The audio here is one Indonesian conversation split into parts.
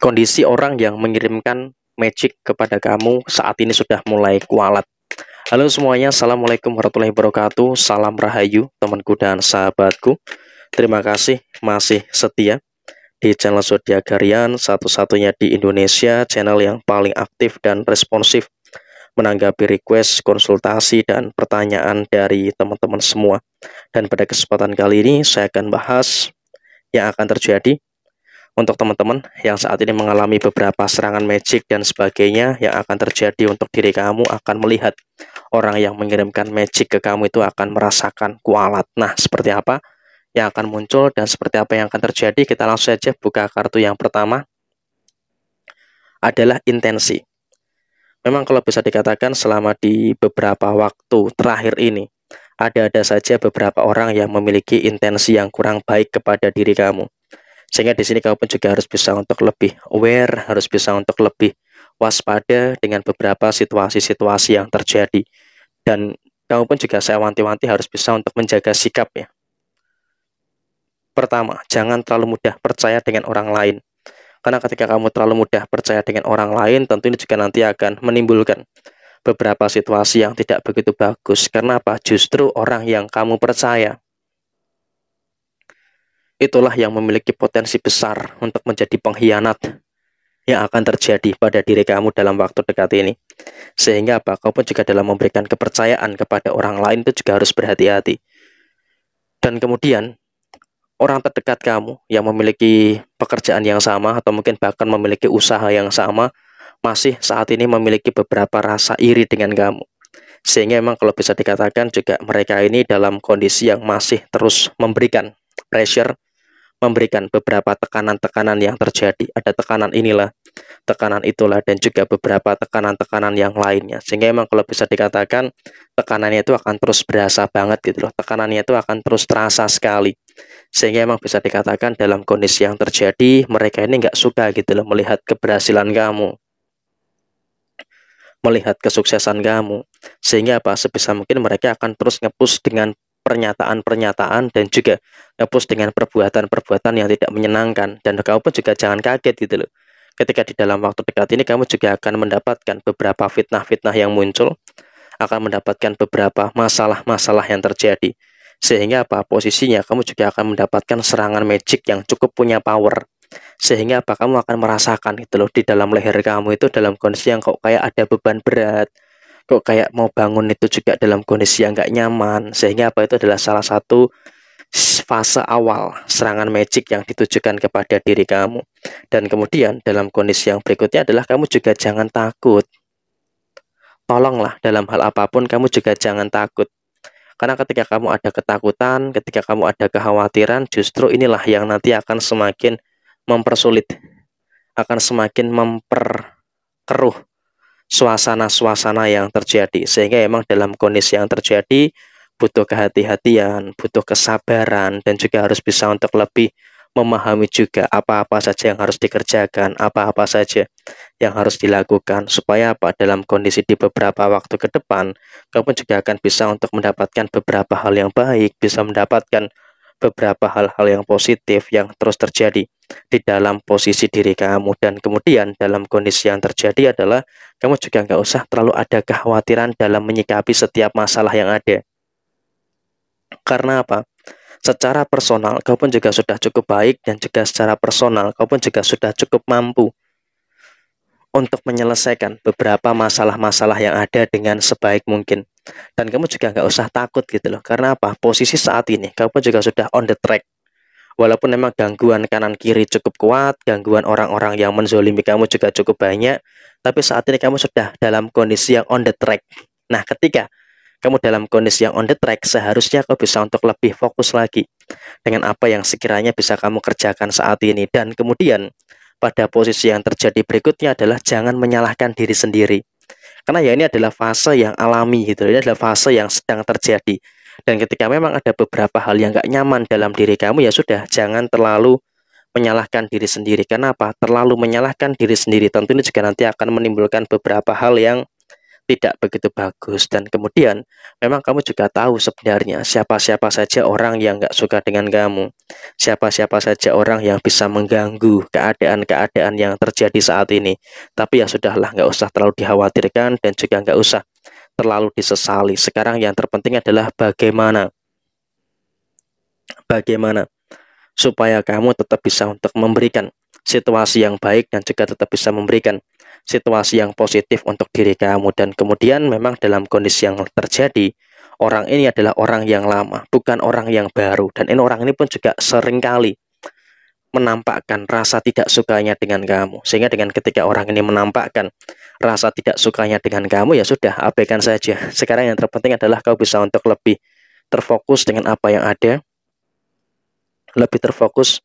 kondisi orang yang mengirimkan magic kepada kamu saat ini sudah mulai kualat. Halo semuanya, Assalamualaikum warahmatullahi wabarakatuh. Salam Rahayu, temanku dan sahabatku. Terima kasih masih setia di channel Harian satu-satunya di Indonesia, channel yang paling aktif dan responsif menanggapi request, konsultasi, dan pertanyaan dari teman-teman semua. Dan pada kesempatan kali ini, saya akan bahas yang akan terjadi untuk teman-teman yang saat ini mengalami beberapa serangan magic dan sebagainya yang akan terjadi untuk diri kamu akan melihat orang yang mengirimkan magic ke kamu itu akan merasakan kualat. Nah, seperti apa yang akan muncul dan seperti apa yang akan terjadi? Kita langsung saja buka kartu yang pertama adalah intensi. Memang kalau bisa dikatakan selama di beberapa waktu terakhir ini ada-ada saja beberapa orang yang memiliki intensi yang kurang baik kepada diri kamu sehingga di sini kamu pun juga harus bisa untuk lebih aware, harus bisa untuk lebih waspada dengan beberapa situasi-situasi yang terjadi. Dan kamu pun juga saya wanti-wanti harus bisa untuk menjaga sikap ya. Pertama, jangan terlalu mudah percaya dengan orang lain. Karena ketika kamu terlalu mudah percaya dengan orang lain, tentu ini juga nanti akan menimbulkan beberapa situasi yang tidak begitu bagus. Karena apa? Justru orang yang kamu percaya itulah yang memiliki potensi besar untuk menjadi pengkhianat yang akan terjadi pada diri kamu dalam waktu dekat ini. Sehingga apa? Kau pun juga dalam memberikan kepercayaan kepada orang lain itu juga harus berhati-hati. Dan kemudian orang terdekat kamu yang memiliki pekerjaan yang sama atau mungkin bahkan memiliki usaha yang sama masih saat ini memiliki beberapa rasa iri dengan kamu. Sehingga memang kalau bisa dikatakan juga mereka ini dalam kondisi yang masih terus memberikan pressure memberikan beberapa tekanan-tekanan yang terjadi. Ada tekanan inilah, tekanan itulah, dan juga beberapa tekanan-tekanan yang lainnya. Sehingga memang kalau bisa dikatakan tekanannya itu akan terus berasa banget gitu loh. Tekanannya itu akan terus terasa sekali. Sehingga memang bisa dikatakan dalam kondisi yang terjadi, mereka ini nggak suka gitu loh melihat keberhasilan kamu melihat kesuksesan kamu. Sehingga apa? Sebisa mungkin mereka akan terus ngepush dengan pernyataan-pernyataan dan juga ngepost dengan perbuatan-perbuatan yang tidak menyenangkan dan kamu pun juga jangan kaget gitu loh ketika di dalam waktu dekat ini kamu juga akan mendapatkan beberapa fitnah-fitnah yang muncul akan mendapatkan beberapa masalah-masalah yang terjadi sehingga apa posisinya kamu juga akan mendapatkan serangan magic yang cukup punya power sehingga apa kamu akan merasakan gitu loh di dalam leher kamu itu dalam kondisi yang kok kayak ada beban berat kok kayak mau bangun itu juga dalam kondisi yang nggak nyaman sehingga apa itu adalah salah satu fase awal serangan magic yang ditujukan kepada diri kamu dan kemudian dalam kondisi yang berikutnya adalah kamu juga jangan takut tolonglah dalam hal apapun kamu juga jangan takut karena ketika kamu ada ketakutan ketika kamu ada kekhawatiran justru inilah yang nanti akan semakin mempersulit akan semakin memperkeruh suasana-suasana yang terjadi sehingga emang dalam kondisi yang terjadi butuh kehati-hatian, butuh kesabaran dan juga harus bisa untuk lebih memahami juga apa-apa saja yang harus dikerjakan, apa-apa saja yang harus dilakukan supaya apa dalam kondisi di beberapa waktu ke depan kamu juga akan bisa untuk mendapatkan beberapa hal yang baik, bisa mendapatkan beberapa hal-hal yang positif yang terus terjadi di dalam posisi diri kamu dan kemudian dalam kondisi yang terjadi adalah kamu juga nggak usah terlalu ada kekhawatiran dalam menyikapi setiap masalah yang ada karena apa secara personal kau pun juga sudah cukup baik dan juga secara personal kau pun juga sudah cukup mampu untuk menyelesaikan beberapa masalah-masalah yang ada dengan sebaik mungkin dan kamu juga nggak usah takut gitu loh karena apa posisi saat ini kamu juga sudah on the track walaupun memang gangguan kanan kiri cukup kuat gangguan orang-orang yang menzolimi kamu juga cukup banyak tapi saat ini kamu sudah dalam kondisi yang on the track nah ketika kamu dalam kondisi yang on the track, seharusnya kau bisa untuk lebih fokus lagi dengan apa yang sekiranya bisa kamu kerjakan saat ini. Dan kemudian pada posisi yang terjadi berikutnya adalah jangan menyalahkan diri sendiri karena ya ini adalah fase yang alami gitu ini adalah fase yang sedang terjadi dan ketika memang ada beberapa hal yang gak nyaman dalam diri kamu ya sudah jangan terlalu menyalahkan diri sendiri kenapa terlalu menyalahkan diri sendiri tentu ini juga nanti akan menimbulkan beberapa hal yang tidak begitu bagus dan kemudian memang kamu juga tahu sebenarnya siapa-siapa saja orang yang nggak suka dengan kamu siapa-siapa saja orang yang bisa mengganggu keadaan-keadaan yang terjadi saat ini tapi ya sudahlah nggak usah terlalu dikhawatirkan dan juga nggak usah terlalu disesali sekarang yang terpenting adalah bagaimana bagaimana supaya kamu tetap bisa untuk memberikan situasi yang baik dan juga tetap bisa memberikan situasi yang positif untuk diri kamu dan kemudian memang dalam kondisi yang terjadi orang ini adalah orang yang lama bukan orang yang baru dan ini orang ini pun juga seringkali menampakkan rasa tidak sukanya dengan kamu sehingga dengan ketika orang ini menampakkan rasa tidak sukanya dengan kamu ya sudah abaikan saja sekarang yang terpenting adalah kau bisa untuk lebih terfokus dengan apa yang ada lebih terfokus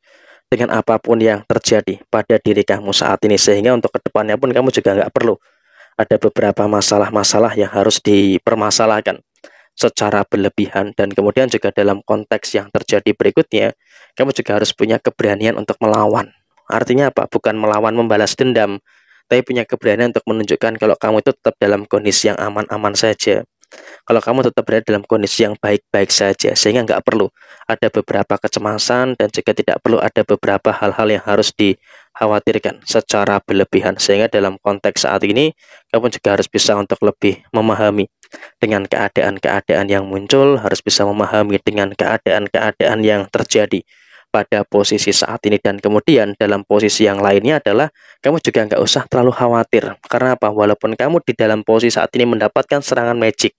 dengan apapun yang terjadi pada diri kamu saat ini sehingga untuk kedepannya pun kamu juga nggak perlu ada beberapa masalah-masalah yang harus dipermasalahkan secara berlebihan dan kemudian juga dalam konteks yang terjadi berikutnya kamu juga harus punya keberanian untuk melawan artinya apa bukan melawan membalas dendam tapi punya keberanian untuk menunjukkan kalau kamu itu tetap dalam kondisi yang aman-aman saja kalau kamu tetap berada dalam kondisi yang baik-baik saja, sehingga nggak perlu ada beberapa kecemasan dan juga tidak perlu ada beberapa hal-hal yang harus dikhawatirkan secara berlebihan. Sehingga dalam konteks saat ini, kamu juga harus bisa untuk lebih memahami dengan keadaan-keadaan yang muncul, harus bisa memahami dengan keadaan-keadaan yang terjadi pada posisi saat ini dan kemudian dalam posisi yang lainnya adalah kamu juga nggak usah terlalu khawatir karena apa walaupun kamu di dalam posisi saat ini mendapatkan serangan magic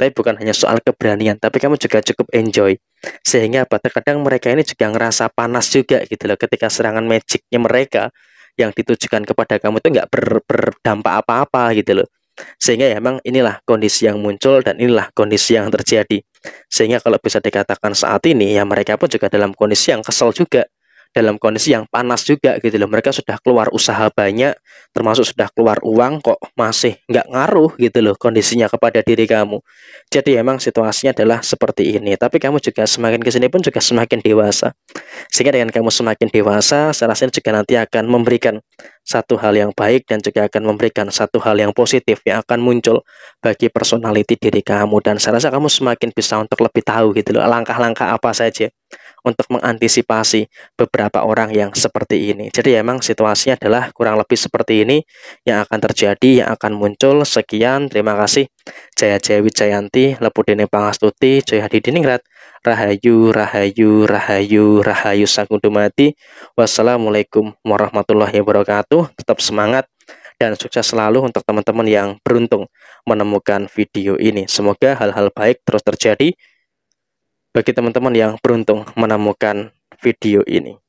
tapi bukan hanya soal keberanian tapi kamu juga cukup enjoy sehingga apa terkadang mereka ini juga ngerasa panas juga gitu loh ketika serangan magicnya mereka yang ditujukan kepada kamu itu nggak ber, berdampak apa-apa gitu loh sehingga ya emang inilah kondisi yang muncul dan inilah kondisi yang terjadi sehingga kalau bisa dikatakan saat ini ya mereka pun juga dalam kondisi yang kesel juga dalam kondisi yang panas juga gitu loh. Mereka sudah keluar usaha banyak, termasuk sudah keluar uang kok masih nggak ngaruh gitu loh kondisinya kepada diri kamu. Jadi emang situasinya adalah seperti ini. Tapi kamu juga semakin kesini pun juga semakin dewasa. Sehingga dengan kamu semakin dewasa, saya rasa juga nanti akan memberikan satu hal yang baik dan juga akan memberikan satu hal yang positif yang akan muncul bagi personality diri kamu. Dan saya rasa kamu semakin bisa untuk lebih tahu gitu loh langkah-langkah apa saja untuk mengantisipasi beberapa orang yang seperti ini. Jadi emang situasinya adalah kurang lebih seperti ini yang akan terjadi, yang akan muncul. Sekian, terima kasih. Jaya Jaya Wijayanti, Lepudene Pangastuti, Jaya Hadi Diningrat, Rahayu, Rahayu, Rahayu, Rahayu Sangkudumati. Wassalamualaikum warahmatullahi wabarakatuh. Tetap semangat dan sukses selalu untuk teman-teman yang beruntung menemukan video ini. Semoga hal-hal baik terus terjadi bagi teman-teman yang beruntung menemukan video ini.